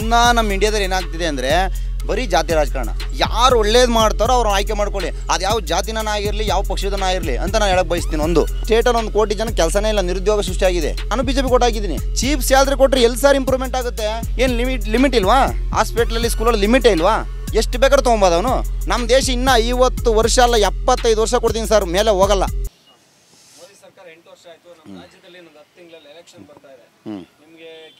ಇನ್ನೂ ನಮ್ಮ ಇಂಡಿಯಾದಲ್ಲಿ ಏನಾಗ್ತಿದೆ ಅಂದರೆ ಬರೀ ಜಾತಿ ರಾಜಕಾರಣ ಯಾರು ಒಳ್ಳೇದು ಮಾಡ್ತಾರೋ ಅವ್ರು ಆಯ್ಕೆ ಮಾಡ್ಕೊಳ್ಳಿ ಅದು ಯಾವ ಜಾತಿನ ಆಗಿರಲಿ ಯಾವ ಪಕ್ಷದನ ಆಗಿರಲಿ ಅಂತ ನಾನು ಹೇಳಕ್ಕೆ ಬಯಸ್ತೀನಿ ಒಂದು ಸ್ಟೇಟಲ್ಲಿ ಒಂದು ಕೋಟಿ ಜನ ಕೆಲಸನೇ ಇಲ್ಲ ನಿರುದ್ಯೋಗ ಸೃಷ್ಟಿಯಾಗಿದೆ ನಾನು ಬಿ ಜೆ ಪಿ ಕೊಟ್ಟಾಗಿದ್ದೀನಿ ಚೀಪ್ ಸ್ಯಾಲ್ರಿ ಕೊಟ್ಟರೆ ಎಲ್ಲಿ ಸರ್ ಇಂಪ್ರೂವ್ಮೆಂಟ್ ಆಗುತ್ತೆ ಏನು ಲಿಮಿಟ್ ಲಿಮಿಟ್ ಇಲ್ವಾ ಹಾಸ್ಪಿಟ್ಲಲ್ಲಿ ಸ್ಕೂಲಲ್ಲಿ ಲಿಮಿಟ್ ಇಲ್ವಾ ಎಷ್ಟು ಬೇಕಾದ್ರೆ ತಗೊಂಬೋದು ಅವನು ನಮ್ಮ ದೇಶ ಇನ್ನೂ ಐವತ್ತು ವರ್ಷ ಅಲ್ಲ ಎಪ್ಪತ್ತೈದು ವರ್ಷ ಕೊಡ್ತೀನಿ ಸರ್ ಮೇಲೆ ಹೋಗಲ್ಲ ಮೋದಿ ಸರ್ಕಾರ ಎಂಟು ವರ್ಷ ಆಯಿತು ನಮ್ಮ ರಾಜ್ಯದಲ್ಲಿ ತಿಂಗಳಲ್ಲಿ ಬರ್ತಾ ಇದೆ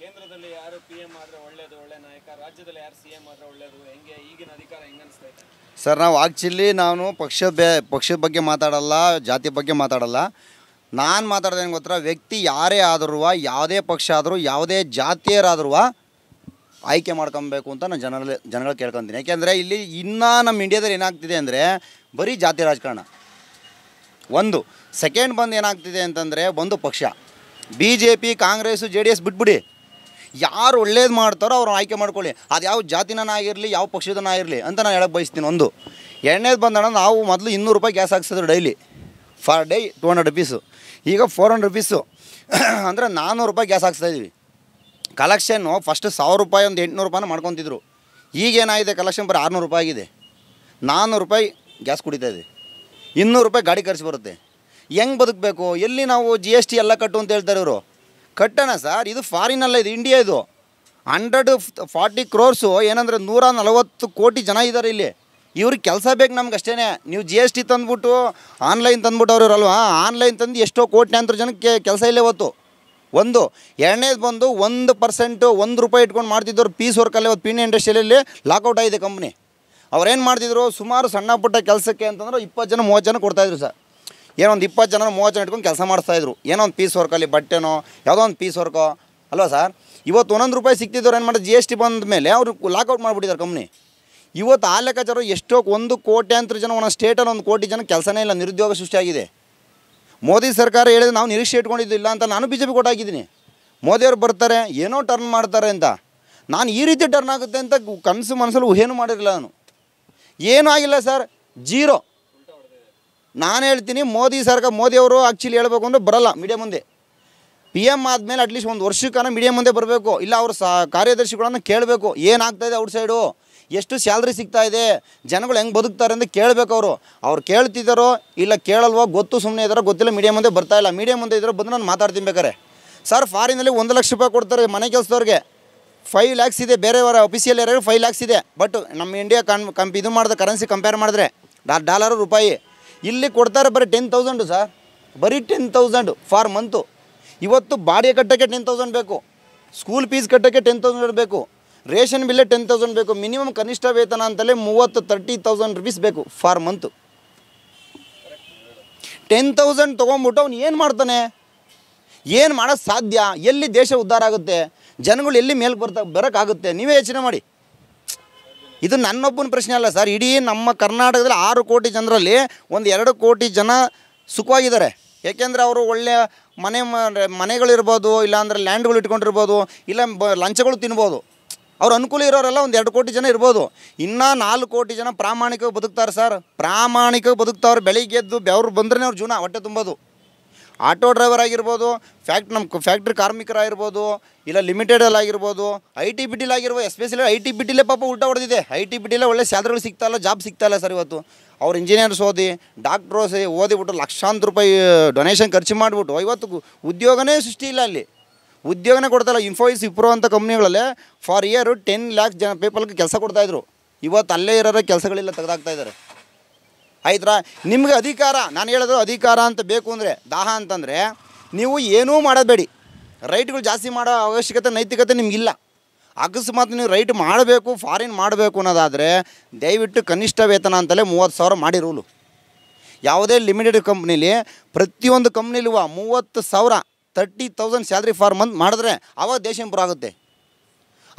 ಕೇಂದ್ರದಲ್ಲಿ ಯಾರು ಪಿ ಎಂ ಆದರೆ ಒಳ್ಳೆ ನಾಯಕ ರಾಜ್ಯದಲ್ಲಿ ಯಾರು ಸಿ ಎಂ ಆದರೆ ಒಳ್ಳೆಯದು ಹೆಂಗೆ ಈಗಿನ ಅಧಿಕಾರ ಹೆಂಗೆ ಸರ್ ನಾವು ಆ್ಯಕ್ಚುಲಿ ನಾನು ಪಕ್ಷ ಬೆ ಪಕ್ಷದ ಬಗ್ಗೆ ಮಾತಾಡಲ್ಲ ಜಾತಿ ಬಗ್ಗೆ ಮಾತಾಡಲ್ಲ ನಾನು ಮಾತಾಡೋದೇನು ಗೊತ್ತಾ ವ್ಯಕ್ತಿ ಯಾರೇ ಆದರೂ ಯಾವುದೇ ಪಕ್ಷ ಆದರೂ ಯಾವುದೇ ಜಾತಿಯರಾದ್ರೂ ಆಯ್ಕೆ ಮಾಡ್ಕೊಬೇಕು ಅಂತ ನಾನು ಜನರಲ್ಲಿ ಜನಗಳು ಕೇಳ್ಕೊತೀನಿ ಯಾಕೆಂದರೆ ಇಲ್ಲಿ ಇನ್ನೂ ನಮ್ಮ ಇಂಡಿಯಾದಲ್ಲಿ ಏನಾಗ್ತಿದೆ ಅಂದರೆ ಬರೀ ಜಾತಿ ರಾಜಕಾರಣ ಒಂದು ಸೆಕೆಂಡ್ ಬಂದು ಏನಾಗ್ತಿದೆ ಅಂತಂದರೆ ಒಂದು ಪಕ್ಷ B J P Congress J D S ಬಿಟ್ಬಿಡಿ ಯಾರು ಒಳ್ಳೇದು ಮಾಡ್ತಾರೋ ಅವ್ರು ಆಯ್ಕೆ ಮಾಡ್ಕೊಳ್ಳಿ ಅದು ಯಾವ ಜಾತಿನ ಆಗಿರಲಿ ಯಾವ ಪಕ್ಷದನ ಆಗಿರಲಿ ಅಂತ ನಾನು ಹೇಳಕ್ಕೆ ಬಯಸ್ತೀನಿ ಒಂದು ಎರಡನೇದು ಬಂದಣ ನಾವು ಮೊದಲು ಇನ್ನೂರು ರೂಪಾಯಿ ಗ್ಯಾಸ್ ಹಾಕ್ಸಿದ್ರು daily per day two hundred rupees ಈಗ ಫೋರ್ ಹಂಡ್ರೆಡ್ ರುಪೀಸು ಅಂದರೆ ನಾನ್ನೂರು ರೂಪಾಯಿ ಗ್ಯಾಸ್ ಹಾಕ್ಸ್ತಾಯಿದ್ವಿ ಕಲೆಕ್ಷನ್ನು ಫಸ್ಟ್ ಸಾವಿರ ರೂಪಾಯಿ ಒಂದು ಎಂಟುನೂರು ರೂಪಾಯಿನ ಮಾಡ್ಕೊತಿದ್ರು ಈಗೇನಾಗಿದೆ ಕಲೆಕ್ಷನ್ ಬರೀ ಆರುನೂರು ರೂಪಾಯಿ ಆಗಿದೆ ನಾನ್ನೂರು ರೂಪಾಯಿ ಗ್ಯಾಸ್ ಕುಡಿತಾ ಇದೆ ಇನ್ನೂರು ರೂಪಾಯಿ ಗಾಡಿ ಖರ್ಚು ಬರುತ್ತೆ ಹೆಂಗೆ ಬದುಕಬೇಕು ಎಲ್ಲಿ ನಾವು ಜಿ ಎಸ್ ಟಿ ಎಲ್ಲ ಕಟ್ಟು ಅಂತ ಹೇಳ್ತಾರೆ ಇವರು ಕಟ್ಟಣ ಸರ್ ಇದು ಫಾರಿನಲ್ಲ ಇದು ಇಂಡಿಯಾ ಇದು ಹಂಡ್ರೆಡ್ ಫಾರ್ಟಿ ಕ್ರೋರ್ಸು ಏನಂದರೆ ನೂರ ನಲವತ್ತು ಕೋಟಿ ಜನ ಇದ್ದಾರೆ ಇಲ್ಲಿ ಇವ್ರಿಗೆ ಕೆಲಸ ಬೇಕು ನಮ್ಗೆ ಅಷ್ಟೇ ನೀವು ಜಿ ಎಸ್ ಟಿ ತಂದ್ಬಿಟ್ಟು ಆನ್ಲೈನ್ ತಂದ್ಬಿಟ್ಟವ್ರಲ್ವಾ ಆನ್ಲೈನ್ ತಂದು ಎಷ್ಟೋ ಕೋಟ್ಯಾಂತರ ಜನಕ್ಕೆ ಕೆಲಸ ಇಲ್ಲ ಇವತ್ತು ಒಂದು ಎರಡನೇದು ಬಂದು ಒಂದು ಪರ್ಸೆಂಟು ಒಂದು ರೂಪಾಯಿ ಇಟ್ಕೊಂಡು ಮಾಡ್ತಿದ್ದವ್ರು ಪೀಸ್ ವರ್ಕಲ್ಲಿ ಇವತ್ತು ಪಿನ್ ಇಂಡಸ್ಟ್ರಿಯಲ್ಲಿ ಲಾಕೌಟ್ ಆಗಿದೆ ಕಂಪ್ನಿ ಅವ್ರೇನು ಮಾಡ್ತಿದ್ರು ಸುಮಾರು ಸಣ್ಣ ಪುಟ್ಟ ಕೆಲಸಕ್ಕೆ ಅಂತಂದ್ರೆ ಇಪ್ಪತ್ತು ಜನ ಮೂವತ್ತು ಜನ ಕೊಡ್ತಾಯಿದ್ರು ಸರ್ ಏನೋ ಒಂದು ಇಪ್ಪತ್ತು ಜನ ಮೂವತ್ತು ಜನ ಇಟ್ಕೊಂಡು ಕೆಲಸ ಮಾಡ್ತಾಯಿದ್ರು ಏನೋ ಒಂದು ಪೀಸ್ ವರ್ಕಲ್ಲಿ ಬಟ್ಟೆನೋ ಯಾವುದೋ ಒಂದು ಪೀಸ್ ವರ್ಕೋ ಅಲ್ವಾ ಸರ್ ಇವತ್ತು ಒಂದೊಂದು ರೂಪಾಯಿ ಸಿಕ್ತಿದ್ದವ್ರು ಏನು ಮಾಡೋದು ಜಿ ಎಸ್ ಟಿ ಬಂದ ಮೇಲೆ ಅವರು ಲಾಕೌಟ್ ಮಾಡಿಬಿಟ್ಟಿದ್ದಾರೆ ಕಂಪ್ನಿ ಇವತ್ತು ಆ ಲೆಕ್ಕಾಚಾರ ಎಷ್ಟೋ ಒಂದು ಕೋಟ್ಯಾಂತರ ಜನ ಒಂದೊಂದು ಸ್ಟೇಟಲ್ಲಿ ಒಂದು ಕೋಟಿ ಜನ ಕೆಲಸನೇ ಇಲ್ಲ ನಿರುದ್ಯೋಗ ಸೃಷ್ಟಿಯಾಗಿದೆ ಮೋದಿ ಸರ್ಕಾರ ಹೇಳಿದ್ರೆ ನಾವು ನಿರೀಕ್ಷೆ ಇಟ್ಕೊಂಡಿದ್ದಿಲ್ಲ ಅಂತ ನಾನು ಬಿ ಜೆ ಪಿ ಕೊಟ್ಟಾಗಿದ್ದೀನಿ ಮೋದಿಯವರು ಬರ್ತಾರೆ ಏನೋ ಟರ್ನ್ ಮಾಡ್ತಾರೆ ಅಂತ ನಾನು ಈ ರೀತಿ ಟರ್ನ್ ಆಗುತ್ತೆ ಅಂತ ಕನಸು ಮನಸ್ಸಲ್ಲಿ ಊಹೇನು ಮಾಡಿರಲಿಲ್ಲ ನಾನು ಏನೂ ಆಗಿಲ್ಲ ಸರ್ ಜೀರೋ ನಾನು ಹೇಳ್ತೀನಿ ಮೋದಿ ಸರ್ಕಾರ ಮೋದಿಯವರು ಆ್ಯಕ್ಚುಲಿ ಹೇಳಬೇಕು ಅಂದರೆ ಬರಲ್ಲ ಮೀಡಿಯಾ ಮುಂದೆ ಪಿ ಎಮ್ ಆದಮೇಲೆ ಅಟ್ಲೀಸ್ಟ್ ಒಂದು ವರ್ಷಕ್ಕನ ಮೀಡಿಯಾ ಮುಂದೆ ಬರಬೇಕು ಇಲ್ಲ ಅವರು ಸಾ ಕಾರ್ಯದರ್ಶಿಗಳನ್ನು ಕೇಳಬೇಕು ಏನಾಗ್ತಾಯಿದೆ ಔಟ್ ಸೈಡು ಎಷ್ಟು ಸ್ಯಾಲ್ರಿ ಸಿಗ್ತಾ ಇದೆ ಜನಗಳು ಹೆಂಗೆ ಬದುಕ್ತಾರೆ ಅಂತ ಕೇಳಬೇಕು ಅವರು ಅವ್ರು ಕೇಳ್ತಿದ್ದಾರೋ ಇಲ್ಲ ಕೇಳಲ್ವೋ ಗೊತ್ತು ಸುಮ್ಮನೆ ಇದ್ದಾರೋ ಗೊತ್ತಿಲ್ಲ ಮೀಡಿಯಾ ಮುಂದೆ ಬರ್ತಾ ಇಲ್ಲ ಮೀಡಿಯಾ ಮುಂದೆ ಇದ್ದರೆ ಬಂದು ನಾನು ಮಾತಾಡ್ತೀನಿ ಬೇಕಾರೆ ಸರ್ ಫಾರಿನಲ್ಲಿ ಒಂದು ಲಕ್ಷ ರೂಪಾಯಿ ಕೊಡ್ತಾರೆ ಮನೆ ಕೆಲಸದವ್ರಿಗೆ ಫೈವ್ ಲ್ಯಾಕ್ಸ್ ಇದೆ ಬೇರೆಯವರ ಅಫಿಷಿಯಲ್ ಏರಿಯಾಗೆ ಫೈವ್ ಲ್ಯಾಕ್ಸ್ ಇದೆ ಬಟ್ ನಮ್ಮ ಇಂಡಿಯಾ ಕನ್ ಕಂಪ್ ಇದು ಮಾಡಿದ ಕರೆನ್ಸಿ ಕಂಪೇರ್ ಮಾಡಿದ್ರೆ ಡಾಲರು ರೂಪಾಯಿ ಇಲ್ಲಿ ಕೊಡ್ತಾರೆ ಬರೀ ಟೆನ್ ತೌಸಂಡು ಸರ್ ಬರೀ ಟೆನ್ ತೌಸಂಡು ಫಾರ್ ಮಂತು ಇವತ್ತು ಬಾಡಿಗೆ ಕಟ್ಟೋಕ್ಕೆ ಟೆನ್ ತೌಸಂಡ್ ಬೇಕು ಸ್ಕೂಲ್ ಫೀಸ್ ಕಟ್ಟೋಕ್ಕೆ ಟೆನ್ ತೌಸಂಡ್ ಬೇಕು ರೇಷನ್ ಬಿಲ್ಲೇ ಟೆನ್ ತೌಸಂಡ್ ಬೇಕು ಮಿನಿಮಮ್ ಕನಿಷ್ಠ ವೇತನ ಅಂತಲೇ ಮೂವತ್ತು ತರ್ಟಿ ತೌಸಂಡ್ ರುಪೀಸ್ ಬೇಕು ಫಾರ್ ಮಂತು ಟೆನ್ ತೌಸಂಡ್ ತೊಗೊಂಬಿಟ್ಟು ಅವ್ನು ಏನು ಮಾಡ್ತಾನೆ ಏನು ಮಾಡೋಕ್ಕೆ ಸಾಧ್ಯ ಎಲ್ಲಿ ದೇಶ ಉದ್ಧಾರ ಆಗುತ್ತೆ ಜನಗಳು ಎಲ್ಲಿ ಮೇಲೆ ಬರ್ತಾ ಬರೋಕ್ಕಾಗುತ್ತೆ ನೀವೇ ಯೋಚನೆ ಮಾಡಿ ಇದು ನನ್ನೊಬ್ಬನ ಪ್ರಶ್ನೆ ಅಲ್ಲ ಸರ್ ಇಡೀ ನಮ್ಮ ಕರ್ನಾಟಕದಲ್ಲಿ ಆರು ಕೋಟಿ ಜನರಲ್ಲಿ ಒಂದು ಎರಡು ಕೋಟಿ ಜನ ಸುಖವಾಗಿದ್ದಾರೆ ಏಕೆಂದರೆ ಅವರು ಒಳ್ಳೆಯ ಮನೆ ಮನೆಗಳಿರ್ಬೋದು ಇಲ್ಲಾಂದರೆ ಲ್ಯಾಂಡ್ಗಳು ಇಟ್ಕೊಂಡಿರ್ಬೋದು ಇಲ್ಲ ಬ ಲಂಚಗಳು ತಿನ್ಬೋದು ಅವ್ರು ಅನುಕೂಲ ಇರೋರೆಲ್ಲ ಒಂದು ಎರಡು ಕೋಟಿ ಜನ ಇರ್ಬೋದು ಇನ್ನೂ ನಾಲ್ಕು ಕೋಟಿ ಜನ ಪ್ರಾಮಾಣಿಕವಾಗಿ ಬದುಕ್ತಾರೆ ಸರ್ ಪ್ರಾಮಾಣಿಕವಾಗಿ ಬದುಕ್ತಾವ್ರು ಬೆಳಿಗ್ಗೆ ಎದ್ದು ಬೆವರು ಬಂದ್ರೆ ಅವ್ರು ಜೀವನ ಹೊಟ್ಟೆ ತುಂಬೋದು ಆಟೋ ಡ್ರೈವರ್ ಆಗಿರ್ಬೋದು ಫ್ಯಾಕ್ಟ್ ನಮ್ಮ ಫ್ಯಾಕ್ಟ್ರಿ ಕಾರ್ಮಿಕರಾಗಿರ್ಬೋದು ಇಲ್ಲ ಲಿಮಿಟೆಡಲ್ಲಿ ಆಗಿರ್ಬೋದು ಐ ಟಿ ಬಿ ಟಿಲಿ ಆಗಿರ್ಬೋದು ಎಸ್ಪೆಷಲಿ ಐ ಟಿ ಬಿ ಟಿಲೇ ಪಾಪ ಊಟ ಹೊಡೆದಿದೆ ಐ ಟಿ ಬಿ ಟಿಲೇ ಒಳ್ಳೆ ಸ್ಯಾಲ್ರಿಗಳು ಸಿಗ್ತಾ ಇಲ್ಲ ಜಾಬ್ ಸಿಗ್ತಾ ಇಲ್ಲ ಸರ್ ಇವತ್ತು ಅವ್ರು ಇಂಜಿನಿಯರ್ಸ್ ಓದಿ ಡಾಕ್ಟ್ರ್ ಓದಿ ಓದಿಬಿಟ್ಟು ಲಕ್ಷಾಂತರ ರೂಪಾಯಿ ಡೊನೇಷನ್ ಖರ್ಚು ಮಾಡಿಬಿಟ್ಟು ಇವತ್ತು ಉದ್ಯೋಗನೇ ಸೃಷ್ಟಿ ಇಲ್ಲ ಅಲ್ಲಿ ಉದ್ಯೋಗನೇ ಕೊಡ್ತಾಯಿಲ್ಲ ಇನ್ಫೋಯಿಸ್ ಇಪ್ರೋ ಅಂತ ಕಂಪ್ನಿಗಳಲ್ಲೇ ಫಾರ್ ಇಯರು ಟೆನ್ ಲ್ಯಾಕ್ಸ್ ಜನ ಪೀಪಲ್ಗೆ ಕೆಲಸ ಕೊಡ್ತಾಯಿದ್ರು ಇವತ್ತು ಅಲ್ಲೇ ಇರೋರ ಕೆಲಸಗಳಿಲ್ಲ ತೆಗೆದಾಗ್ತಾಯಿದ್ದಾರೆ ಆಯ್ತಾ ನಿಮಗೆ ಅಧಿಕಾರ ನಾನು ಹೇಳೋದು ಅಧಿಕಾರ ಅಂತ ಬೇಕು ಅಂದರೆ ದಾಹ ಅಂತಂದರೆ ನೀವು ಏನೂ ಮಾಡಬೇಡಿ ರೈಟ್ಗಳು ಜಾಸ್ತಿ ಮಾಡೋ ಅವಶ್ಯಕತೆ ನೈತಿಕತೆ ನಿಮಗಿಲ್ಲ ಅಕಸ್ಮಾತ್ ನೀವು ರೈಟ್ ಮಾಡಬೇಕು ಫಾರಿನ್ ಮಾಡಬೇಕು ಅನ್ನೋದಾದರೆ ದಯವಿಟ್ಟು ಕನಿಷ್ಠ ವೇತನ ಅಂತಲೇ ಮೂವತ್ತು ಸಾವಿರ ಮಾಡಿ ರೂಲು ಯಾವುದೇ ಲಿಮಿಟೆಡ್ ಕಂಪ್ನೀಲಿ ಪ್ರತಿಯೊಂದು ಕಂಪ್ನಿಲಿವ ಮೂವತ್ತು ಸಾವಿರ thirty thousand salary per month ಮಾಡಿದ್ರೆ ಆವಾಗ ದೇಶ ಇಂಪ್ರೂವ್ ಆಗುತ್ತೆ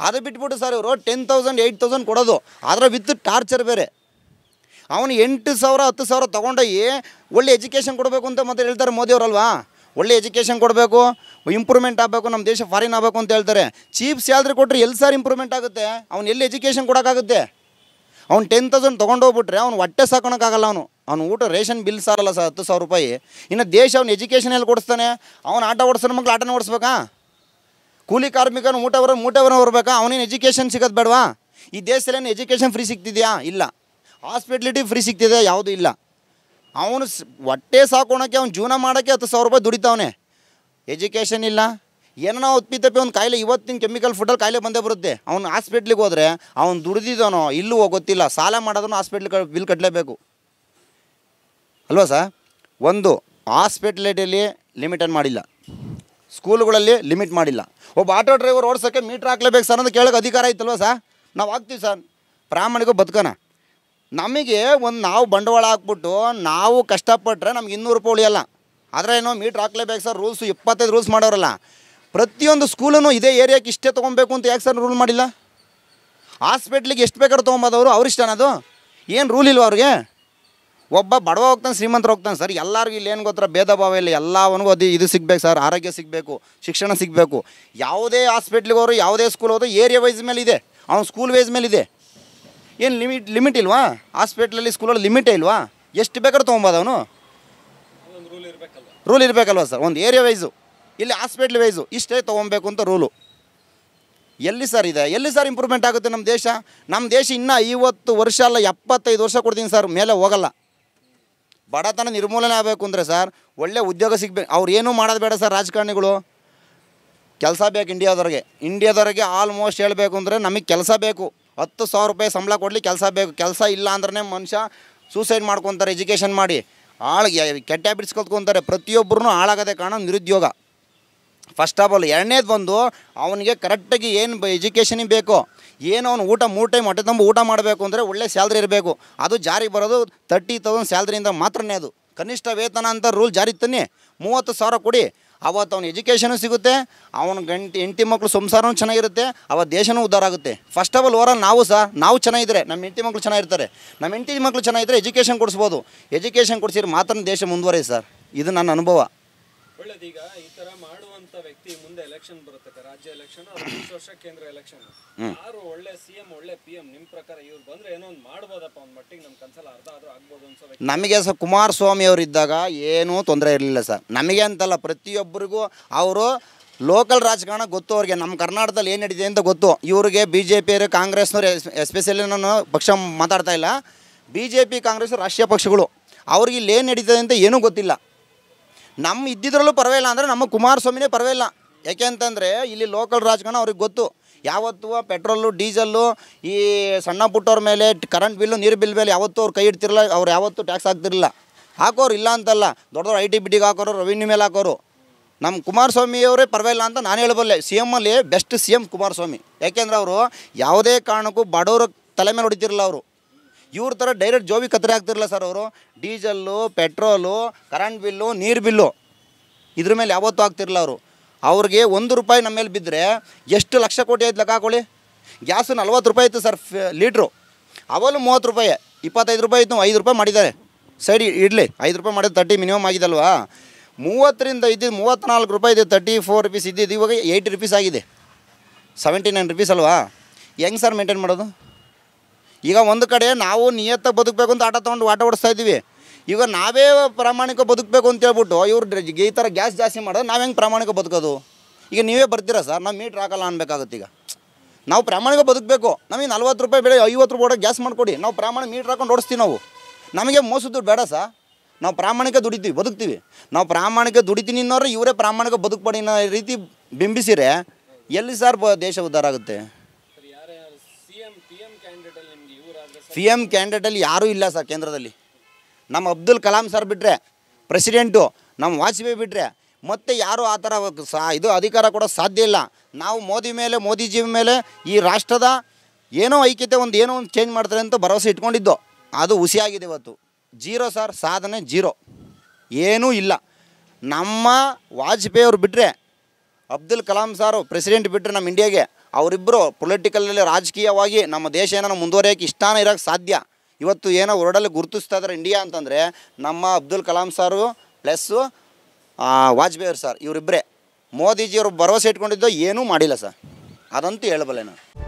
ಅದು ಬಿಟ್ಬಿಟ್ಟು ಸರ್ ಇವರು ಟೆನ್ ತೌಸಂಡ್ ಏಯ್ಟ್ ತೌಸಂಡ್ ಕೊಡೋದು ಆದರೆ ವಿತ್ ಟಾರ್ಚರ್ ಬೇರೆ ಅವನು ಎಂಟು ಸಾವಿರ ಹತ್ತು ಸಾವಿರ ತೊಗೊಂಡೋಗಿ ಒಳ್ಳೆ ಎಜುಕೇಷನ್ ಕೊಡಬೇಕು ಅಂತ ಮತ್ತೆ ಹೇಳ್ತಾರೆ ಮೋದಿಯವರಲ್ವಾ ಒಳ್ಳೆ ಎಜುಕೇಷನ್ ಕೊಡಬೇಕು ಇಂಪ್ರೂವ್ಮೆಂಟ್ ಆಗಬೇಕು ನಮ್ಮ ದೇಶ ಫಾರಿನ್ ಆಗಬೇಕು ಅಂತ ಹೇಳ್ತಾರೆ ಚೀಪ್ ಸ್ಯಾಲ್ರಿ ಕೊಟ್ಟರೆ ಎಲ್ಲಿ ಸರ್ ಇಂಪ್ರೂವ್ಮೆಂಟ್ ಆಗುತ್ತೆ ಅವ್ನು ಎಲ್ಲಿ ಎಜುಕೇಷನ್ ಕೊಡೋಕ್ಕಾಗುತ್ತೆ ಅವ್ನು ಟೆನ್ ತೌಸಂಡ್ ತೊಗೊಂಡೋಗ್ಬಿಟ್ರೆ ಅವ್ನು ಹೊಟ್ಟೆ ಸಾಕೊಳಕ್ಕಾಗಲ್ಲ ಅವನು ಅವ್ನು ಊಟ ರೇಷನ್ ಬಿಲ್ ಸಾರಲ್ಲ ಸರ್ ಹತ್ತು ಸಾವಿರ ರೂಪಾಯಿ ಇನ್ನು ದೇಶ ಅವ್ನು ಎಜುಕೇಷನ್ ಎಲ್ಲಿ ಕೊಡಿಸ್ತಾನೆ ಅವ್ನು ಆಟ ಓಡಿಸೋ ಮಕ್ಳು ಆಟನ ಓಡಿಸ್ಬೇಕಾ ಕೂಲಿ ಕಾರ್ಮಿಕನ ಊಟ ಬರೋ ಊಟವರ ಬರಬೇಕಾ ಅವನೇನು ಎಜುಕೇಷನ್ ಸಿಗೋದು ಬೇಡವಾ ಈ ದೇಶದಲ್ಲಿ ಎಜುಕೇಷನ್ ಫ್ರೀ ಸಿಗ್ತಿದೆಯಾ ಇಲ್ಲ ಹಾಸ್ಪಿಟ್ಲಿಟಿ ಫ್ರೀ ಸಿಗ್ತಿದೆ ಯಾವುದೂ ಇಲ್ಲ ಅವನು ಹೊಟ್ಟೆ ಸಾಕೋಣಕ್ಕೆ ಅವ್ನು ಜೀವನ ಮಾಡೋಕ್ಕೆ ಹತ್ತು ಸಾವಿರ ರೂಪಾಯಿ ದುಡಿತಾವನೆ ಎಜುಕೇಷನ್ ಇಲ್ಲ ಏನೋ ಒತ್ಪಿತಪ್ಪಿ ಒಂದು ಕಾಯಿಲೆ ಇವತ್ತಿನ ಕೆಮಿಕಲ್ ಫುಡಲ್ಲಿ ಕಾಯಿಲೆ ಬಂದೇ ಬರುತ್ತೆ ಅವ್ನು ಹಾಸ್ಪಿಟ್ಲಿಗೆ ಹೋದರೆ ಅವ್ನು ದುಡಿದಿದ್ದಾನೋ ಇಲ್ಲೂ ಗೊತ್ತಿಲ್ಲ ಸಾಲ ಮಾಡೋದನ್ನು ಹಾಸ್ಪಿಟ್ಲ್ ಬಿಲ್ ಕಟ್ಟಲೇಬೇಕು ಅಲ್ವಾ ಸರ್ ಒಂದು ಹಾಸ್ಪಿಟ್ಲಿಟಿಯಲ್ಲಿ ಲಿಮಿಟನ್ನು ಮಾಡಿಲ್ಲ ಸ್ಕೂಲ್ಗಳಲ್ಲಿ ಲಿಮಿಟ್ ಮಾಡಿಲ್ಲ ಒಬ್ಬ ಆಟೋ ಡ್ರೈವರ್ ಓಡಿಸೋಕ್ಕೆ ಮೀಟ್ರ್ ಹಾಕ್ಲೇಬೇಕು ಸರ್ ಅಂತ ಕೇಳೋಕ್ಕೆ ಅಧಿಕಾರ ಇತ್ತಲ್ವ ಸರ್ ನಾವು ಹಾಕ್ತೀವಿ ಸರ್ ಪ್ರಾಮಾಣಿಕ ಬದುಕೋಣ ನಮಗೆ ಒಂದು ನಾವು ಬಂಡವಾಳ ಹಾಕ್ಬಿಟ್ಟು ನಾವು ಕಷ್ಟಪಟ್ಟರೆ ನಮ್ಗೆ ಇನ್ನೂರು ರೂಪಾಯಿ ಉಳಿಯಲ್ಲ ಆದರೆ ಏನೋ ಮೀಟ್ರ್ ಹಾಕ್ಲೇಬೇಕು ಸರ್ ರೂಲ್ಸು ಇಪ್ಪತ್ತೈದು ರೂಲ್ಸ್ ಮಾಡೋರಲ್ಲ ಪ್ರತಿಯೊಂದು ಸ್ಕೂಲನ್ನು ಇದೇ ಏರಿಯಾಕ್ಕೆ ಇಷ್ಟೇ ತೊಗೊಬೇಕು ಅಂತ ಯಾಕೆ ಸರ್ ರೂಲ್ ಮಾಡಿಲ್ಲ ಹಾಸ್ಪಿಟ್ಲಿಗೆ ಎಷ್ಟು ಬೇಕಾದ್ರೂ ಇಷ್ಟ ಅನ್ನೋದು ಏನು ರೂಲ್ ಇಲ್ವ ಅವ್ರಿಗೆ ಒಬ್ಬ ಬಡವ ಹೋಗ್ತಾನೆ ಶ್ರೀಮಂತರು ಹೋಗ್ತಾನೆ ಸರ್ ಎಲ್ಲರಿಗೂ ಇಲ್ಲಿ ಏನು ಗೊತ್ತರ ಭೇದ ಭಾವ ಇಲ್ಲ ಎಲ್ಲವನಿಗೂ ಅದು ಇದು ಸಿಗಬೇಕು ಸರ್ ಆರೋಗ್ಯ ಸಿಗಬೇಕು ಶಿಕ್ಷಣ ಸಿಗಬೇಕು ಯಾವುದೇ ಹಾಸ್ಪಿಟ್ಲಿಗೆ ಹೋದ್ರು ಯಾವುದೇ ಸ್ಕೂಲ್ ಹೋದ್ರು ಏರಿಯಾ ವೈಸ್ ಮೇಲೆ ಇದೆ ಅವ್ನು ಸ್ಕೂಲ್ ವೈಸ್ ಮೇಲೆ ಇದೆ ಏನು ಲಿಮಿಟ್ ಲಿಮಿಟ್ ಇಲ್ವಾ ಹಾಸ್ಪಿಟ್ಲಲ್ಲಿ ಸ್ಕೂಲಲ್ಲಿ ಲಿಮಿಟೇ ಇಲ್ವಾ ಎಷ್ಟು ಬೇಕಾದ್ರೂ ತೊಗೊಬೋದು ಅವನು ರೂಲ್ ಇರಬೇಕಲ್ವ ಸರ್ ಒಂದು ಏರಿಯಾ ವೈಸು ಇಲ್ಲಿ ಹಾಸ್ಪಿಟ್ಲ್ ವೈಸು ಇಷ್ಟೇ ತೊಗೊಬೇಕು ಅಂತ ರೂಲು ಎಲ್ಲಿ ಸರ್ ಇದೆ ಎಲ್ಲಿ ಸರ್ ಇಂಪ್ರೂವ್ಮೆಂಟ್ ಆಗುತ್ತೆ ನಮ್ಮ ದೇಶ ನಮ್ಮ ದೇಶ ಇನ್ನೂ ಐವತ್ತು ವರ್ಷ ಅಲ್ಲ ಎಪ್ಪತ್ತೈದು ವರ್ಷ ಕೊಡ್ತೀನಿ ಸರ್ ಮೇಲೆ ಹೋಗಲ್ಲ ಬಡತನ ನಿರ್ಮೂಲನೆ ಆಗಬೇಕು ಅಂದರೆ ಸರ್ ಒಳ್ಳೆ ಉದ್ಯೋಗ ಸಿಗ್ಬೇಕು ಅವ್ರು ಏನೂ ಮಾಡೋದು ಬೇಡ ಸರ್ ರಾಜಕಾರಣಿಗಳು ಕೆಲಸ ಬೇಕು ಇಂಡಿಯಾದವ್ರಿಗೆ ಇಂಡಿಯಾದವ್ರಿಗೆ ಆಲ್ಮೋಸ್ಟ್ ಹೇಳಬೇಕು ಅಂದರೆ ನಮಗೆ ಕೆಲಸ ಬೇಕು ಹತ್ತು ಸಾವಿರ ರೂಪಾಯಿ ಸಂಬಳ ಕೊಡಲಿ ಕೆಲಸ ಬೇಕು ಕೆಲಸ ಇಲ್ಲ ಅಂದ್ರೆ ಮನುಷ್ಯ ಸೂಸೈಡ್ ಮಾಡ್ಕೊತಾರೆ ಎಜುಕೇಷನ್ ಮಾಡಿ ಹಾಳಿಗೆ ಕೆಟ್ಟ ಹ್ಯಾಬಿಟ್ಸ್ ಕಲ್ತ್ಕೊತಾರೆ ಪ್ರತಿಯೊಬ್ಬರೂ ಹಾಳಾಗದೆ ಕಾರಣ ನಿರುದ್ಯೋಗ ಫಸ್ಟ್ ಆಫ್ ಆಲ್ ಎರಡನೇದು ಬಂದು ಅವನಿಗೆ ಕರೆಕ್ಟಾಗಿ ಏನು ಎಜುಕೇಷನಿಗೆ ಬೇಕು ಏನು ಅವನು ಊಟ ಮೂರು ಟೈಮ್ ಹೊಟ್ಟೆ ತುಂಬ ಊಟ ಮಾಡಬೇಕು ಅಂದರೆ ಒಳ್ಳೆ ಸ್ಯಾಲ್ರಿ ಇರಬೇಕು ಅದು ಜಾರಿಗೆ ಬರೋದು ತರ್ಟಿ ತೌಸಂಡ್ ಸ್ಯಾಲ್ರಿಯಿಂದ ಮಾತ್ರನೇ ಅದು ಕನಿಷ್ಠ ವೇತನ ಅಂತ ರೂಲ್ ಜಾರಿ ತನ್ನಿ ಮೂವತ್ತು ಸಾವಿರ ಕೊಡಿ ಅವತ್ತು ಅವ್ನ ಎಜುಕೇಷನು ಸಿಗುತ್ತೆ ಅವನ ಗಂಟಿ ಹೆಂಡತಿ ಮಕ್ಕಳು ಸಂಸಾರನೂ ಚೆನ್ನಾಗಿರುತ್ತೆ ಅವ ದೇಶನೂ ಉದ್ಧಾರ ಆಗುತ್ತೆ ಫಸ್ಟ್ ಆಫ್ ಆಲ್ ಓರಲ್ ನಾವು ಸಹ ನಾವು ಚೆನ್ನಾಗಿದ್ದರೆ ನಮ್ಮ ಹೆಂಡತಿ ಮಕ್ಕಳು ಚೆನ್ನಾಗಿರ್ತಾರೆ ನಮ್ಮ ಹೆಂಡತಿ ಮಕ್ಕಳು ಚೆನ್ನಾಗಿದ್ದರೆ ಎಜುಕೇಷನ್ ಕೊಡಿಸ್ಬೋದು ಎಜುಕೇಷನ್ ಕೊಡಿಸಿದ್ರೆ ಮಾತ್ರ ದೇಶ ಮುಂದುವರಿ ಸರ್ ಇದು ನನ್ನ ಅನುಭವ ಒಳ್ಳೇದೀಗ ಈ ತರ ಮಾಡುವಂತ ವ್ಯಕ್ತಿ ಮುಂದೆ ಎಲೆಕ್ಷನ್ ಬರುತ್ತೆ ರಾಜ್ಯ ಎಲೆಕ್ಷನ್ ವರ್ಷ ಕೇಂದ್ರ ಎಲೆಕ್ಷನ್ ಯಾರು ಒಳ್ಳೆ ಸಿಎಂ ಒಳ್ಳೆ ಪಿ ಎಂ ನಿಮ್ ಪ್ರಕಾರ ಇವ್ರು ಬಂದ್ರೆ ಏನೋ ಒಂದು ಮಾಡ್ಬೋದಪ್ಪ ಒಂದ್ ಮಟ್ಟಿಗೆ ನಮ್ ಕನ್ಸಲ್ ಅರ್ಧ ಆದ್ರೂ ಆಗ್ಬೋದು ಅನ್ಸೋ ನಮಗೆ ಸರ್ ಕುಮಾರಸ್ವಾಮಿ ಅವರು ಇದ್ದಾಗ ಏನೂ ತೊಂದರೆ ಇರಲಿಲ್ಲ ಸರ್ ನಮಗೆ ಅಂತಲ್ಲ ಪ್ರತಿಯೊಬ್ಬರಿಗೂ ಅವರು ಲೋಕಲ್ ರಾಜಕಾರಣ ಗೊತ್ತು ಅವ್ರಿಗೆ ನಮ್ಮ ಕರ್ನಾಟಕದಲ್ಲಿ ಏನು ನಡೀತಿದೆ ಅಂತ ಗೊತ್ತು ಇವರಿಗೆ ಬಿ ಜೆ ಪಿಯರು ಕಾಂಗ್ರೆಸ್ನವ್ರು ಎಸ್ಪೆಷಲಿ ನಾನು ಪಕ್ಷ ಮಾತಾಡ್ತಾ ಇಲ್ಲ ಬಿ ಜೆ ಪಿ ಕಾಂಗ್ರೆಸ್ ರಾಷ್ಟ್ರೀಯ ಪಕ್ಷಗಳು ಅವ್ರಿಗೆ ಇಲ್ಲಿ ಏನು ನಡೀತದೆ ಅಂತ ಏನೂ ಗೊತ್ತಿಲ್ಲ ನಮ್ಮ ಇದ್ದಿದ್ರಲ್ಲೂ ಪರವಾಗಿಲ್ಲ ಅಂದರೆ ನಮ್ಮ ಕುಮಾರಸ್ವಾಮಿನೇ ಪರವಾಗಿಲ್ಲ ಅಂತಂದರೆ ಇಲ್ಲಿ ಲೋಕಲ್ ರಾಜಕಾರಣ ಅವ್ರಿಗೆ ಗೊತ್ತು ಯಾವತ್ತೂ ಪೆಟ್ರೋಲು ಡೀಸೆಲ್ಲು ಈ ಸಣ್ಣ ಪುಟ್ಟವ್ರ ಮೇಲೆ ಕರೆಂಟ್ ಬಿಲ್ಲು ನೀರು ಬಿಲ್ ಮೇಲೆ ಯಾವತ್ತೂ ಅವ್ರು ಕೈ ಇಡ್ತಿರಲ್ಲ ಅವ್ರು ಯಾವತ್ತೂ ಟ್ಯಾಕ್ಸ್ ಹಾಕ್ತಿರಲಿಲ್ಲ ಹಾಕೋರು ಇಲ್ಲ ಅಂತಲ್ಲ ದೊಡ್ಡ ಐ ಟಿ ಟಿಗೆ ಹಾಕೋರು ರೆವಿನ್ಯೂ ಮೇಲೆ ಹಾಕೋರು ನಮ್ಮ ಕುಮಾರಸ್ವಾಮಿಯವರೇ ಪರವಾಗಿಲ್ಲ ಅಂತ ನಾನು ಹೇಳಬಲ್ಲೆ ಸಿ ಅಲ್ಲಿ ಬೆಸ್ಟ್ ಸಿ ಎಮ್ ಕುಮಾರಸ್ವಾಮಿ ಯಾಕೆಂದ್ರೆ ಅವರು ಯಾವುದೇ ಕಾರಣಕ್ಕೂ ಬಡವರು ತಲೆ ಮೇಲೆ ಹೊಡಿತಿರಲ್ಲ ಅವರು ಇವ್ರ ಥರ ಡೈರೆಕ್ಟ್ ಜೋಬಿ ಕತ್ತರಿ ಆಗ್ತಿರಲ್ಲ ಸರ್ ಅವರು ಡೀಸೆಲ್ಲು ಪೆಟ್ರೋಲು ಕರೆಂಟ್ ಬಿಲ್ಲು ನೀರು ಬಿಲ್ಲು ಇದ್ರ ಮೇಲೆ ಯಾವತ್ತೂ ಆಗ್ತಿರಲ್ಲ ಅವರು ಅವ್ರಿಗೆ ಒಂದು ರೂಪಾಯಿ ನಮ್ಮ ಮೇಲೆ ಬಿದ್ದರೆ ಎಷ್ಟು ಲಕ್ಷ ಕೋಟಿ ಆಯ್ತು ಲೆಕ್ಕ ಹಾಕೊಳ್ಳಿ ಗ್ಯಾಸು ನಲ್ವತ್ತು ರೂಪಾಯಿ ಇತ್ತು ಸರ್ ಲೀಟ್ರು ಅವಲು ಮೂವತ್ತು ರೂಪಾಯಿ ಇಪ್ಪತ್ತೈದು ರೂಪಾಯಿ ಇತ್ತು ಐದು ರೂಪಾಯಿ ಮಾಡಿದ್ದಾರೆ ಸೈಡ್ ಇಡಲಿ ಐದು ರೂಪಾಯಿ ಮಾಡಿದ ತರ್ಟಿ ಮಿನಿಮಮ್ ಆಗಿದಲ್ವಾ ಮೂವತ್ತರಿಂದ ಇದ್ದಿದ್ದು ಮೂವತ್ತ್ನಾಲ್ಕು ರೂಪಾಯಿ ಇದೆ ತರ್ಟಿ ಫೋರ್ ರುಪೀಸ್ ಇದ್ದಿದ್ದು ಇವಾಗ ಏಯ್ಟಿ ರುಪೀಸ್ ಆಗಿದೆ ಸೆವೆಂಟಿ ನೈನ್ ರುಪೀಸ್ ಅಲ್ವಾ ಹೆಂಗೆ ಸರ್ ಮೇಂಟೈನ್ ಮಾಡೋದು ಈಗ ಒಂದು ಕಡೆ ನಾವು ನಿಯತ್ತ ಬದುಕಬೇಕು ಅಂತ ಆಟ ತೊಗೊಂಡು ಆಟ ಓಡಿಸ್ತಾ ಇದ್ದೀವಿ ಈಗ ನಾವೇ ಪ್ರಾಮಾಣಿಕ ಬದುಕಬೇಕು ಅಂತ ಹೇಳ್ಬಿಟ್ಟು ಇವ್ರು ಈ ಥರ ಗ್ಯಾಸ್ ಜಾಸ್ತಿ ಮಾಡೋದು ನಾವು ಹೆಂಗೆ ಪ್ರಾಮಾಣಿಕ ಬದುಕೋದು ಈಗ ನೀವೇ ಬರ್ತೀರಾ ಸರ್ ನಾವು ಮೀಟ್ರ್ ಹಾಕಲ್ಲ ಅನ್ಬೇಕಾಗುತ್ತೆ ಈಗ ನಾವು ಪ್ರಾಮಾಣಿಕ ಬದುಕಬೇಕು ನಮಗೆ ನಲ್ವತ್ತು ರೂಪಾಯಿ ಬೆಳೆ ಐವತ್ತು ರೂಪಾಯಿ ಗ್ಯಾಸ್ ಮಾಡಿಕೊಡಿ ನಾವು ಪ್ರಾಮಾಣಿಕ ಮೀಟ್ರ್ ಹಾಕೊಂಡು ಓಡಿಸ್ತೀವಿ ನಾವು ನಮಗೆ ಮೋಸ ದುಡ್ಡು ಬೇಡ ಸರ್ ನಾವು ಪ್ರಾಮಾಣಿಕ ದುಡಿತೀವಿ ಬದುಕ್ತೀವಿ ನಾವು ಪ್ರಾಮಾಣಿಕ ದುಡಿತೀನಿ ಅನ್ನೋರು ಇವರೇ ಪ್ರಾಮಾಣಿಕ ಬದುಕುಪಡಿನ ರೀತಿ ಬಿಂಬಿಸಿರೆ ಎಲ್ಲಿ ಸರ್ ದೇಶ ಉದ್ಧಾರ ಆಗುತ್ತೆ ಸಿ ಎಮ್ ಕ್ಯಾಂಡಿಡೇಟಲ್ಲಿ ಯಾರೂ ಇಲ್ಲ ಸರ್ ಕೇಂದ್ರದಲ್ಲಿ ನಮ್ಮ ಅಬ್ದುಲ್ ಕಲಾಂ ಸರ್ ಬಿಟ್ಟರೆ ಪ್ರೆಸಿಡೆಂಟು ನಮ್ಮ ವಾಜಪೇಯಿ ಬಿಟ್ಟರೆ ಮತ್ತೆ ಯಾರು ಆ ಥರ ಸಾ ಇದು ಅಧಿಕಾರ ಕೊಡೋ ಸಾಧ್ಯ ಇಲ್ಲ ನಾವು ಮೋದಿ ಮೇಲೆ ಮೋದಿಜಿ ಮೇಲೆ ಈ ರಾಷ್ಟ್ರದ ಏನೋ ಐಕ್ಯತೆ ಒಂದು ಏನೋ ಒಂದು ಚೇಂಜ್ ಮಾಡ್ತಾರೆ ಅಂತ ಭರವಸೆ ಇಟ್ಕೊಂಡಿದ್ದು ಅದು ಹುಸಿಯಾಗಿದೆ ಇವತ್ತು ಜೀರೋ ಸರ್ ಸಾಧನೆ ಜೀರೋ ಏನೂ ಇಲ್ಲ ನಮ್ಮ ವಾಜಪೇಯಿ ಅವರು ಬಿಟ್ಟರೆ ಅಬ್ದುಲ್ ಕಲಾಂ ಸಾರು ಪ್ರೆಸಿಡೆಂಟ್ ಬಿಟ್ಟರೆ ನಮ್ಮ ಇಂಡಿಯಾಗೆ ಅವರಿಬ್ಬರು ಪೊಲಿಟಿಕಲಲ್ಲಿ ರಾಜಕೀಯವಾಗಿ ನಮ್ಮ ದೇಶ ಏನಾರು ಮುಂದುವರಿಯೋಕೆ ಇಷ್ಟಾನ ಇರೋಕ್ಕೆ ಸಾಧ್ಯ ಇವತ್ತು ಏನೋ ವರ್ಲ್ಡಲ್ಲಿ ಗುರುತಿಸ್ತಾ ಇದ್ದಾರೆ ಇಂಡಿಯಾ ಅಂತಂದರೆ ನಮ್ಮ ಅಬ್ದುಲ್ ಕಲಾಂ ಸಾರು ಪ್ಲಸ್ಸು ವಾಜಪೇಯಿ ಸರ್ ಇವರಿಬ್ಬರೇ ಮೋದಿಜಿಯವರು ಭರವಸೆ ಇಟ್ಕೊಂಡಿದ್ದು ಏನೂ ಮಾಡಿಲ್ಲ ಸರ್ ಅದಂತೂ ಹೇಳಬಲ್ಲೆ ನಾನು